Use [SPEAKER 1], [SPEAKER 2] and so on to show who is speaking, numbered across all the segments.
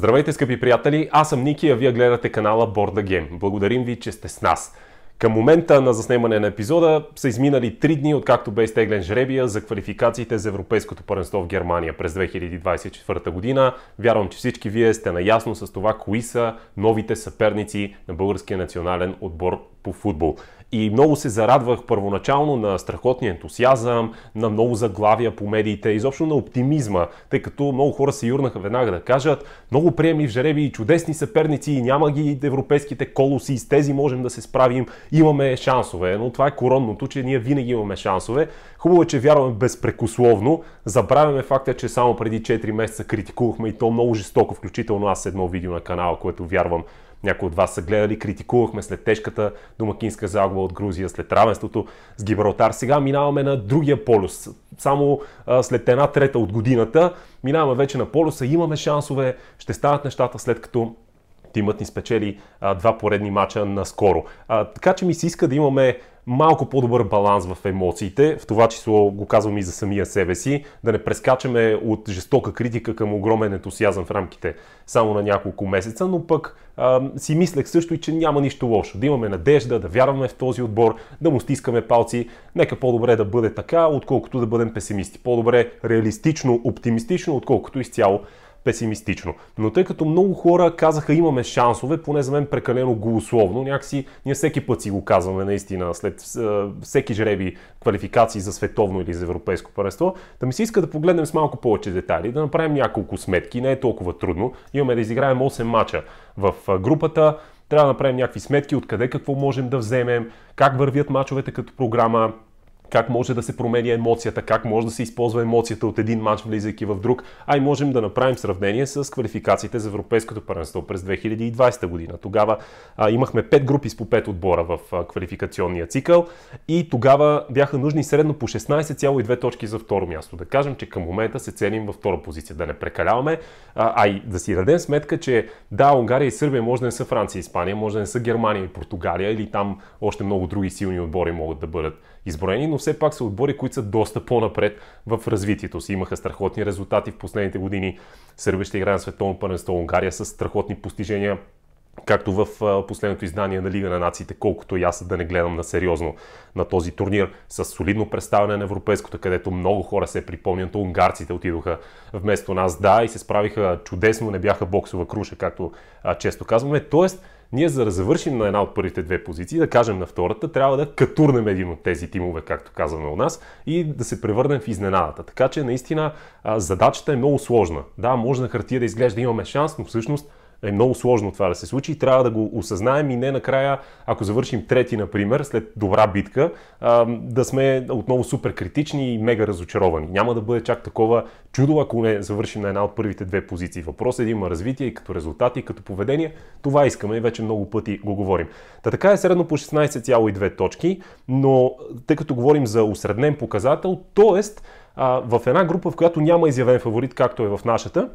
[SPEAKER 1] Здравейте, скъпи приятели! Аз съм Ники, а вие гледате канала Board Game. Благодарим ви, че сте с нас. Към момента на заснемане на епизода са изминали 3 дни, откакто бе изтеглен жребия за квалификациите за Европейското първенство в Германия през 2024 година. Вярвам, че всички вие сте наясно с това, кои са новите съперници на българския национален отбор по футбол. И много се зарадвах първоначално на страхотния ентусиазъм, на много заглавия по медиите, изобщо на оптимизма, тъй като много хора се юрнаха веднага да кажат много в жреби и чудесни съперници, няма ги европейските колоси, с тези можем да се справим, имаме шансове. Но това е коронното, че ние винаги имаме шансове. Хубаво е, че вярваме безпрекословно. Забравяме факта, че само преди 4 месеца критикувахме и то много жестоко, включително аз едно видео на канала, което вярвам някои от вас са гледали, критикувахме след тежката домакинска загуба от Грузия, след равенството с Гибралтар. Сега минаваме на другия полюс. Само а, след една трета от годината минаваме вече на полюса. Имаме шансове, ще станат нещата след като тимът ни спечели а, два поредни мача наскоро. А, така че ми се иска да имаме малко по-добър баланс в емоциите, в това число го казвам и за самия себе си, да не прескачаме от жестока критика към огромен ентусиазъм в рамките само на няколко месеца, но пък а, си мислех също и, че няма нищо лошо. Да имаме надежда, да вярваме в този отбор, да му стискаме палци. Нека по-добре да бъде така, отколкото да бъдем песимисти. По-добре реалистично, оптимистично, отколкото изцяло песимистично. Но тъй като много хора казаха имаме шансове, поне за мен прекалено голословно, някакси ние всеки път си го казваме наистина след е, всеки жреби квалификации за световно или за европейско първенство, да ми се иска да погледнем с малко повече детали, да направим няколко сметки, не е толкова трудно. Имаме да изиграем 8 мача в е, групата, трябва да направим някакви сметки, откъде какво можем да вземем, как вървят мачовете като програма, как може да се променя емоцията, как може да се използва емоцията от един матч, влизайки в друг, а и можем да направим сравнение с квалификациите за Европейското първенство през 2020 година. Тогава а, имахме 5 групи с по 5 отбора в а, квалификационния цикъл и тогава бяха нужни средно по 16,2 точки за второ място. Да кажем, че към момента се ценим във втора позиция, да не прекаляваме, а, а и да си дадем сметка, че да, Унгария и Сърбия може да не са Франция и Испания, може да не са Германия и Португалия или там още много други силни отбори могат да бъдат изброени, но все пак са отбори, които са доста по-напред в развитието си. Имаха страхотни резултати в последните години. Сърбия ще играе на световно първенство Унгария с страхотни постижения както в последното издание на Лига на нациите, колкото и аз да не гледам на сериозно на този турнир, с солидно представяне на европейското, където много хора се припомнят, унгарците отидоха вместо нас, да, и се справиха чудесно, не бяха боксова круша, както често казваме. Тоест, ние за да завършим на една от първите две позиции, да кажем на втората, трябва да катурнем един от тези тимове, както казваме у нас, и да се превърнем в изненадата. Така че наистина задачата е много сложна. Да, може на хартия да изглежда имаме шанс, но всъщност е много сложно това да се случи и трябва да го осъзнаем и не накрая, ако завършим трети, например, след добра битка, да сме отново супер критични и мега разочаровани. Няма да бъде чак такова чудо, ако не завършим на една от първите две позиции. Въпросът е да има развитие и като резултати, и като поведение. Това искаме и вече много пъти го говорим. Та така е средно по 16,2 точки, но тъй като говорим за усреднен показател, т.е. в една група, в която няма изявен фаворит, както е в нашата,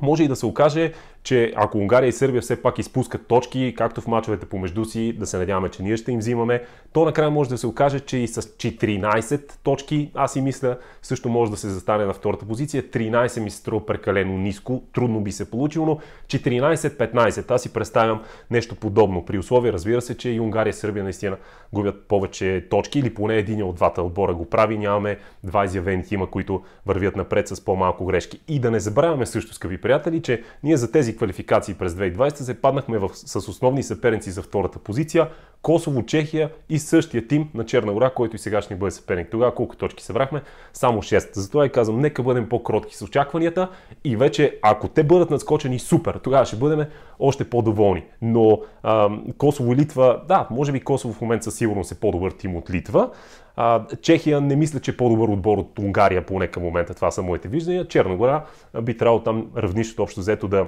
[SPEAKER 1] може и да се окаже, че ако Унгария и Сърбия все пак изпускат точки, както в мачовете помежду си, да се надяваме, че ние ще им взимаме, то накрая може да се окаже, че и с 14 точки, аз и мисля, също може да се застане на втората позиция. 13 ми се струва прекалено ниско, трудно би се получило, но 14-15, аз си представям нещо подобно. При условие, разбира се, че и Унгария и Сърбия наистина губят повече точки или поне един от двата отбора го прави. Нямаме два изявени тима, които вървят напред с по-малко грешки. И да не забравяме също, скъпи приятели, че ние за тези квалификации през 2020 се паднахме в, с основни съперници за втората позиция Косово, Чехия и същия тим на Черна гора, който и сега ще ни бъде съперник. Тогава колко точки събрахме? Само 6. Затова и казвам, нека бъдем по-кротки с очакванията и вече ако те бъдат надскочени, супер, тогава ще бъдем още по-доволни. Но а, Косово и Литва, да, може би Косово в момента със сигурност е по-добър тим от Литва, а, Чехия не мисля, че е по-добър отбор от Унгария, поне към момента. Това са моите виждания. Черна гора би трябвало там равнището общо взето да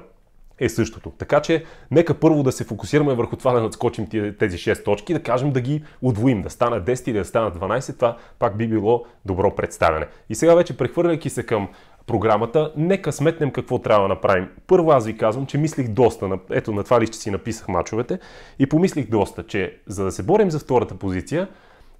[SPEAKER 1] е същото. Така че, нека първо да се фокусираме върху това да надскочим тези 6 точки, да кажем да ги отвоим, да станат 10 или да станат 12, това пак би било добро представяне. И сега вече прехвърляйки се към програмата, нека сметнем какво трябва да направим. Първо аз ви казвам, че мислих доста, на, ето на това лище си написах мачовете и помислих доста, че за да се борим за втората позиция,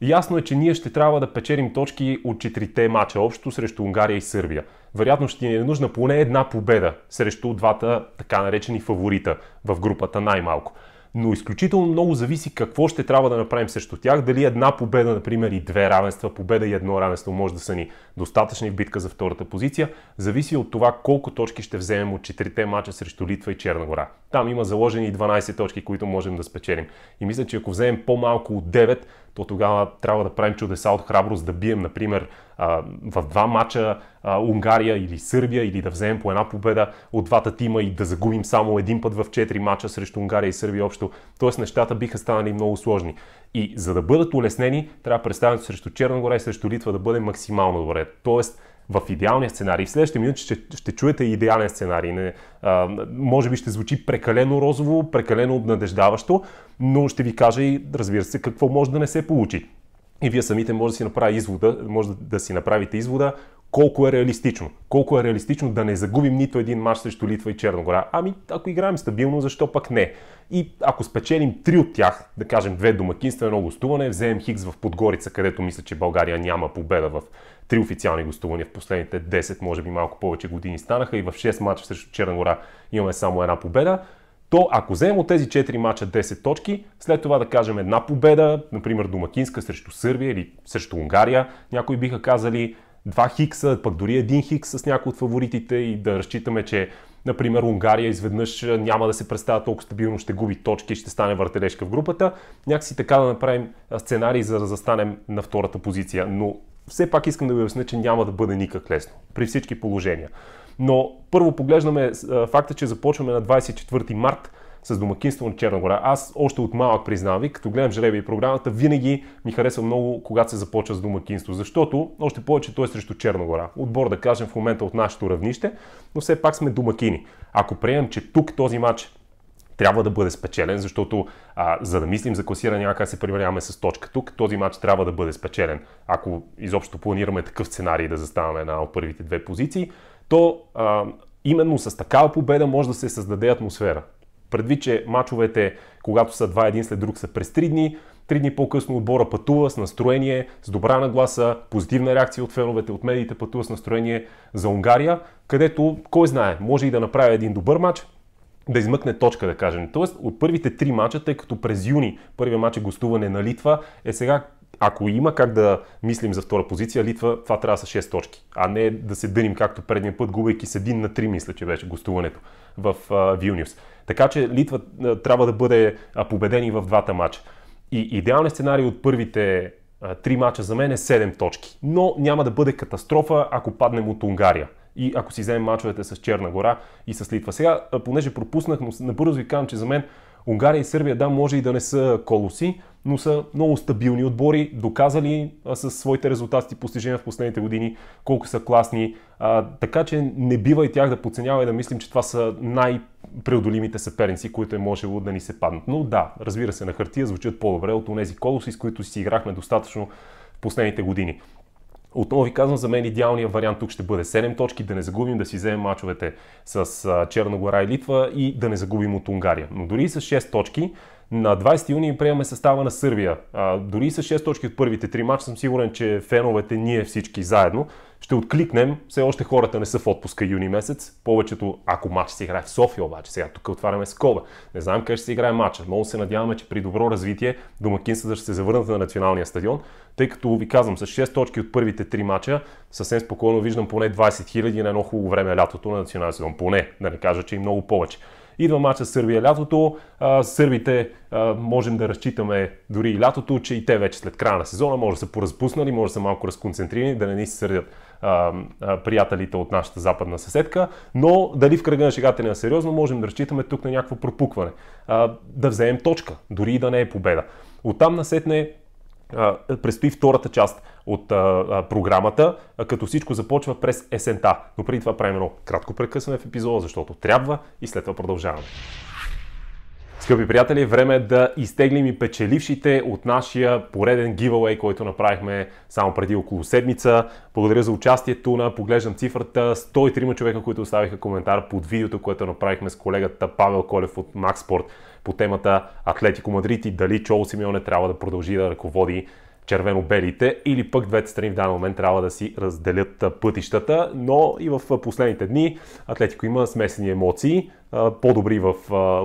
[SPEAKER 1] Ясно е, че ние ще трябва да печелим точки от четирите мача общо срещу Унгария и Сърбия. Вероятно ще ни е нужна поне една победа срещу двата така наречени фаворита в групата най-малко. Но изключително много зависи какво ще трябва да направим срещу тях. Дали една победа, например, и две равенства, победа и едно равенство може да са ни достатъчни в битка за втората позиция, зависи от това колко точки ще вземем от четирите мача срещу Литва и Черна гора. Там има заложени 12 точки, които можем да спечелим. И мисля, че ако вземем по-малко от 9, то тогава трябва да правим чудеса от храброст, да бием, например, в два мача Унгария или Сърбия, или да вземем по една победа от двата тима и да загубим само един път в четири мача срещу Унгария и Сърбия общо. Тоест нещата биха станали много сложни. И за да бъдат улеснени, трябва представянето срещу Черна гора и срещу Литва да бъде максимално добре. Тоест в идеалния сценарий. В следващите минути ще, ще чуете идеален сценарий. Не, а, може би ще звучи прекалено розово, прекалено обнадеждаващо, но ще ви кажа и, разбира се, какво може да не се получи. И вие самите може да си, направи извода, може да си направите извода колко е реалистично. Колко е реалистично да не загубим нито един матч срещу Литва и Черногора. Ами, ако играем стабилно, защо пък не? И ако спечелим три от тях, да кажем две домакинства, едно гостуване, вземем Хикс в Подгорица, където мисля, че България няма победа в три официални гостувания в последните 10, може би малко повече години станаха и в 6 мача срещу Черна гора имаме само една победа, то ако вземем от тези 4 мача 10 точки, след това да кажем една победа, например домакинска срещу Сърбия или срещу Унгария, някои биха казали два хикса, пък дори един хикс с някои от фаворитите и да разчитаме, че например Унгария изведнъж няма да се представя толкова стабилно, ще губи точки и ще стане въртележка в групата. Някакси така да направим сценарий, за да застанем на втората позиция. Но все пак искам да ви обясня, че няма да бъде никак лесно при всички положения. Но първо поглеждаме факта, че започваме на 24 март с домакинство на Черна гора. Аз още от малък признавам ви, като гледам жребия и програмата, винаги ми харесва много, когато се започва с домакинство, защото още повече той е срещу Черна гора. Отбор, да кажем, в момента от нашето равнище, но все пак сме домакини. Ако приемем, че тук този матч трябва да бъде спечелен, защото а, за да мислим за класиране, няма как се примеряваме с точка тук, този матч трябва да бъде спечелен. Ако изобщо планираме такъв сценарий да заставаме една от първите две позиции, то а, именно с такава победа може да се създаде атмосфера. Предвид, че мачовете, когато са два един след друг, са през 3 дни, Три дни по-късно отбора пътува с настроение, с добра нагласа, позитивна реакция от феновете, от медиите пътува с настроение за Унгария, където, кой знае, може и да направи един добър матч, да измъкне точка, да кажем. Тоест, от първите три мача, тъй като през юни първият мач е гостуване на Литва, е сега ако има как да мислим за втора позиция, Литва, това трябва да са 6 точки, а не да се дъним както предния път, губейки с един на три, мисля, че беше гостуването в Вилнюс. Така че Литва трябва да бъде победени в двата мача. И идеалният сценарий от първите три мача за мен е 7 точки. Но няма да бъде катастрофа, ако паднем от Унгария и ако си вземем мачовете с Черна гора и с Литва. Сега, понеже пропуснах, но набързо ви казвам, че за мен Унгария и Сърбия, да, може и да не са колоси, но са много стабилни отбори, доказали с своите резултати и постижения в последните години колко са класни. А, така че не бива и тях да подценява и да мислим, че това са най-преодолимите съперници, които е можело да ни се паднат. Но да, разбира се, на хартия звучат по-добре от тези колоси, с които си играхме достатъчно в последните години. Отново ви казвам, за мен идеалният вариант тук ще бъде 7 точки, да не загубим, да си вземем мачовете с Черна гора и Литва и да не загубим от Унгария. Но дори и с 6 точки, на 20 юни приемаме състава на Сърбия. А, дори и с 6 точки от първите 3 мача съм сигурен, че феновете, ние всички заедно, ще откликнем. Все още хората не са в отпуска юни месец. Повечето, ако матч се играе в София обаче, сега тук отваряме скоба. Не знаем къде ще се играе матча. Много се надяваме, че при добро развитие домакинствата ще се завърнат на националния стадион. Тъй като ви казвам, с 6 точки от първите 3 мача, съвсем спокойно виждам поне 20 хиляди на едно хубаво време лятото на национален сезон. Поне, да не кажа, че и много повече. Идва мача с Сърбия лятото. А, сърбите а, можем да разчитаме дори и лятото, че и те вече след края на сезона може да са поразпуснали, може да са малко разконцентрирани, да не ни се сърдят а, приятелите от нашата западна съседка, но дали в кръга на шегата не е сериозно, можем да разчитаме тук на някакво пропукване. да вземем точка, дори и да не е победа. Оттам насетне предстои втората част от а, а, програмата, а, като всичко започва през есента. Но преди това правим едно кратко прекъсване в епизода, защото трябва и след това продължаваме. Скъпи приятели, време е да изтеглим и печелившите от нашия пореден giveaway, който направихме само преди около седмица. Благодаря за участието на Поглеждам цифрата. 103 човека, които оставиха коментар под видеото, което направихме с колегата Павел Колев от Макспорт по темата Атлетико Мадрид и дали Чоло Симеоне трябва да продължи да ръководи червено-белите или пък двете страни в даден момент трябва да си разделят пътищата, но и в последните дни Атлетико има смесени емоции. По-добри в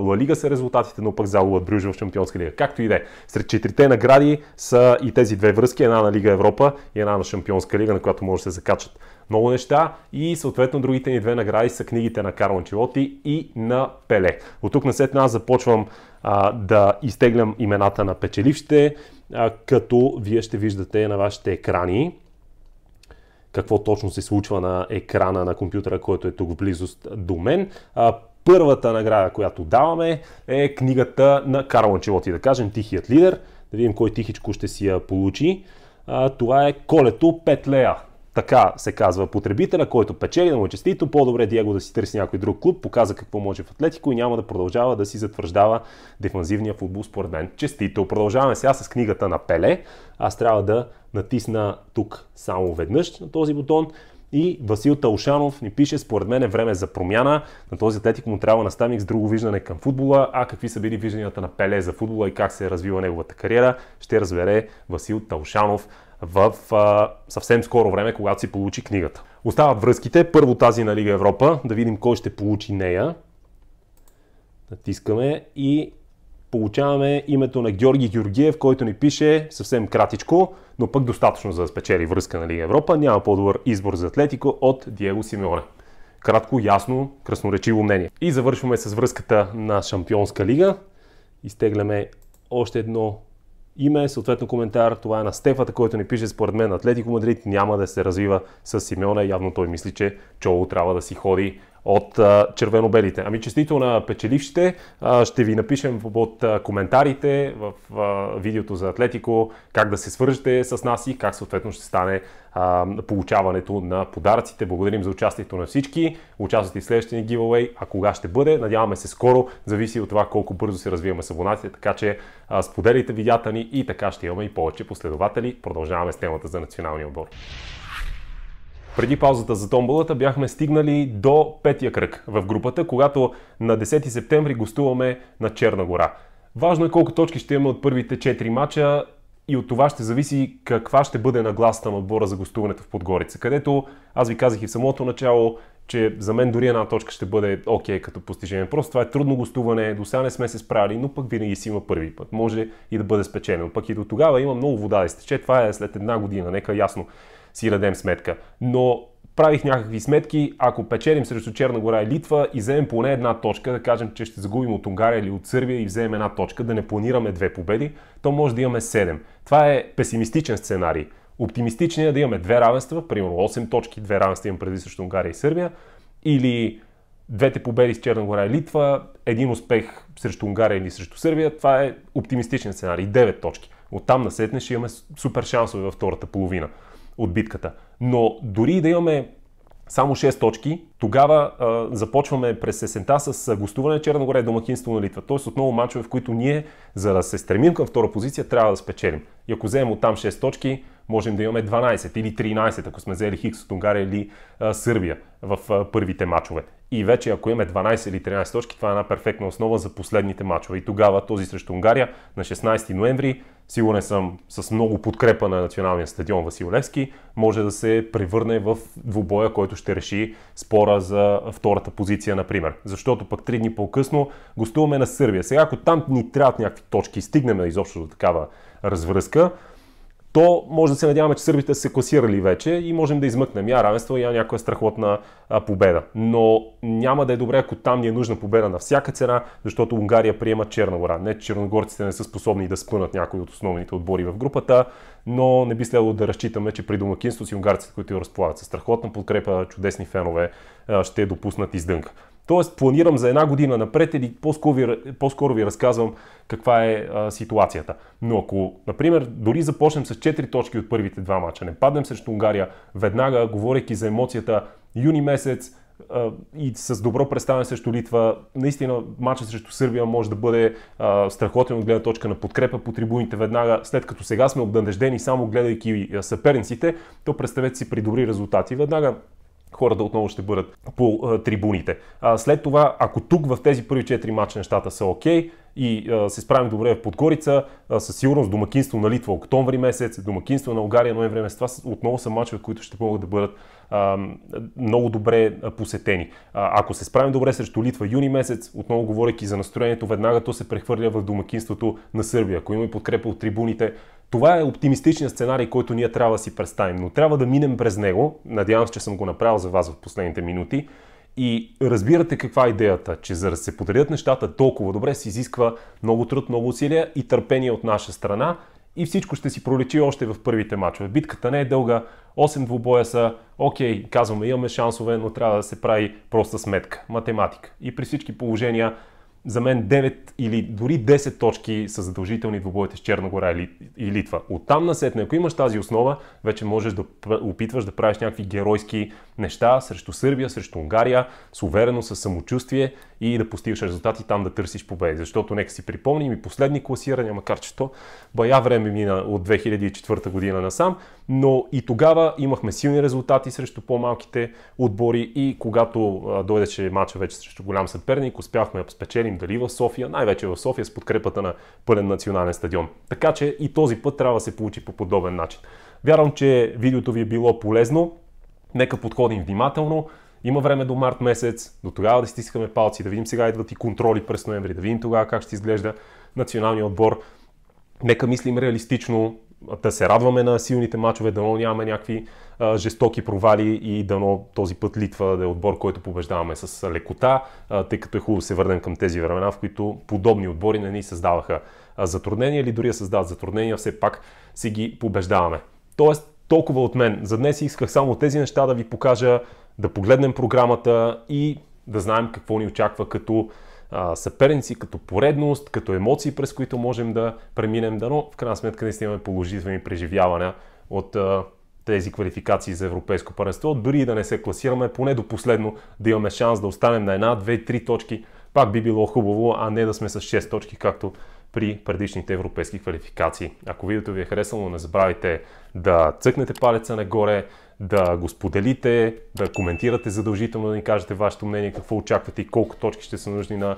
[SPEAKER 1] Ла Лига са резултатите, но пък загубят Брюж в Шампионска лига. Както и да е. Сред четирите награди са и тези две връзки, една на Лига Европа и една на Шампионска лига, на която може да се закачат много неща и съответно другите ни две награди са книгите на Карл Анчелоти и на Пеле. От тук на след аз започвам а, да изтеглям имената на печелившите, а, като вие ще виждате на вашите екрани какво точно се случва на екрана на компютъра, който е тук в близост до мен. Първата награда, която даваме е книгата на Карл Анчелоти, да кажем Тихият лидер. Да видим кой тихичко ще си я получи. А, това е колето Петлея. Така се казва потребителя, който печели, да му е честито. По-добре е Диего да си търси някой друг клуб, показа какво може в Атлетико и няма да продължава да си затвърждава дефанзивния футбол според мен. Честито. Продължаваме сега с книгата на Пеле. Аз трябва да натисна тук само веднъж на този бутон и Васил Таушанов ни пише, според мен е време за промяна. На този атлетик му трябва наставник с друго виждане към футбола, а какви са били вижданията на Пеле за футбола и как се е развила неговата кариера, ще разбере Васил Таушанов в а, съвсем скоро време, когато си получи книгата. Остават връзките. Първо тази на Лига Европа. Да видим кой ще получи нея. Натискаме и получаваме името на Георги Георгиев, който ни пише съвсем кратичко, но пък достатъчно за да спечели връзка на Лига Европа. Няма по-добър избор за Атлетико от Диего Симеоне. Кратко, ясно, красноречиво мнение. И завършваме с връзката на Шампионска лига. Изтегляме още едно име, съответно коментар. Това е на Стефата, който ни пише според мен Атлетико Мадрид няма да се развива с Симеона. Явно той мисли, че Чоло трябва да си ходи от червено-белите. Ами честито на печелившите. Ще ви напишем под коментарите в видеото за Атлетико как да се свържете с нас и как съответно ще стане получаването на подаръците. Благодарим за участието на всички. Участвате в следващия ни giveaway. А кога ще бъде? Надяваме се скоро. Зависи от това колко бързо се развиваме с абонатите. Така че споделите видеята ни и така ще имаме и повече последователи. Продължаваме с темата за националния отбор. Преди паузата за томболата бяхме стигнали до петия кръг в групата, когато на 10 септември гостуваме на Черна гора. Важно е колко точки ще имаме от първите 4 мача и от това ще зависи каква ще бъде нагласата на отбора за гостуването в Подгорица, където аз ви казах и в самото начало, че за мен дори една точка ще бъде окей okay като постижение. Просто това е трудно гостуване, до сега не сме се справили, но пък винаги си има първи път. Може и да бъде спечелено. Пък и до тогава има много вода да изтече. Това е след една година, нека е ясно си дадем сметка. Но правих някакви сметки, ако печелим срещу Черна гора и Литва и вземем поне една точка, да кажем, че ще загубим от Унгария или от Сърбия и вземем една точка, да не планираме две победи, то може да имаме 7. Това е песимистичен сценарий. Оптимистичният е да имаме две равенства, примерно 8 точки, две равенства имам преди срещу Унгария и Сърбия, или двете победи с Черна гора и Литва, един успех срещу Унгария или срещу Сърбия, това е оптимистичен сценарий, 9 точки. Оттам насетне ще имаме супер шансове във втората половина от битката. Но дори да имаме само 6 точки, тогава а, започваме през сесента с гостуване на Черна гора и домакинство на Литва. Тоест отново мачове, в които ние, за да се стремим към втора позиция, трябва да спечелим. И ако вземем от там 6 точки, можем да имаме 12 или 13, ако сме взели Хикс от Унгария или а, Сърбия в а, първите мачове. И вече ако имаме 12 или 13 точки, това е една перфектна основа за последните мачове. И тогава този срещу Унгария на 16 ноември, сигурен съм с много подкрепа на националния стадион Василевски, може да се превърне в двубоя, който ще реши спора за втората позиция, например. Защото пък три дни по-късно гостуваме на Сърбия. Сега ако там ни трябват някакви точки стигнем изобщо до такава развръзка, то може да се надяваме, че сърбите са се класирали вече и можем да измъкнем я равенство, я някоя страхотна победа. Но няма да е добре, ако там ни е нужна победа на всяка цена, защото Унгария приема Черна гора. Не, черногорците не са способни да спънат някои от основните отбори в групата, но не би следвало да разчитаме, че при домакинство си унгарците, които разполагат с страхотна подкрепа, чудесни фенове, ще допуснат издънка. Тоест планирам за една година напред или по-скоро ви, по-скоро ви разказвам каква е а, ситуацията. Но ако, например, дори започнем с 4 точки от първите два мача, не паднем срещу Унгария, веднага, говорейки за емоцията, юни месец, и с добро представяне срещу Литва. Наистина матчът срещу Сърбия може да бъде а, страхотен от гледна точка на подкрепа по трибуните веднага, след като сега сме обнадеждени само гледайки съперниците, то представете си при добри резултати. Веднага хората отново ще бъдат по а, трибуните. А, след това, ако тук в тези първи 4 мача нещата са окей, okay, и а, се справим добре в Подгорица, а, със сигурност домакинство на Литва октомври месец, домакинство на Угария ноември месец. Това отново са мачове, които ще могат да бъдат а, много добре посетени. А, ако се справим добре срещу Литва юни месец, отново говоряки за настроението, веднага то се прехвърля в домакинството на Сърбия. Ако има и подкрепа от трибуните, това е оптимистичният сценарий, който ние трябва да си представим, но трябва да минем през него. Надявам се, че съм го направил за вас в последните минути. И разбирате каква е идеята, че за да се подредят нещата толкова добре, се изисква много труд, много усилия и търпение от наша страна и всичко ще си пролечи още в първите мачове. Битката не е дълга, 8 двубоя са, окей, казваме имаме шансове, но трябва да се прави проста сметка, математика. И при всички положения, за мен 9 или дори 10 точки са задължителни двубоите с Черногора и Литва. Оттам насетне, ако имаш тази основа, вече можеш да опитваш да правиш някакви геройски неща срещу Сърбия, срещу Унгария, с увереност, с самочувствие и да постигаш резултати там да търсиш победи. Защото нека си припомним и последни класирания, макар че то бая време мина от 2004 година насам, но и тогава имахме силни резултати срещу по-малките отбори и когато дойдеше матча вече срещу голям съперник, успяхме да спечелим дали в София, най-вече в София с подкрепата на пълен национален стадион. Така че и този път трябва да се получи по подобен начин. Вярвам, че видеото ви е било полезно. Нека подходим внимателно. Има време до март месец, до тогава да стискаме палци, да видим сега идват и контроли през ноември, да видим тогава как ще изглежда националния отбор. Нека мислим реалистично, да се радваме на силните мачове, дано нямаме някакви а, жестоки провали и дано този път Литва да е отбор, който побеждаваме с лекота, а, тъй като е хубаво да се върнем към тези времена, в които подобни отбори не ни създаваха затруднения или дори да създават затруднения, все пак си ги побеждаваме. Тоест, толкова от мен. За днес исках само тези неща да ви покажа, да погледнем програмата и да знаем какво ни очаква като съперници, като поредност, като емоции, през които можем да преминем. Да, но в крайна сметка наистина имаме положителни преживявания от тези квалификации за Европейско първенство. Дори и да не се класираме, поне до последно да имаме шанс да останем на една, две, три точки. Пак би било хубаво, а не да сме с 6 точки, както при предишните европейски квалификации. Ако видеото ви е харесало, не забравяйте да цъкнете палеца нагоре, да го споделите, да коментирате задължително, да ни кажете вашето мнение, какво очаквате и колко точки ще са нужни на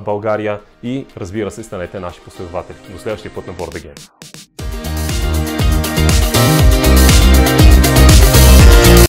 [SPEAKER 1] България и разбира се, станете наши последователи. До следващия път на Борда Гейм.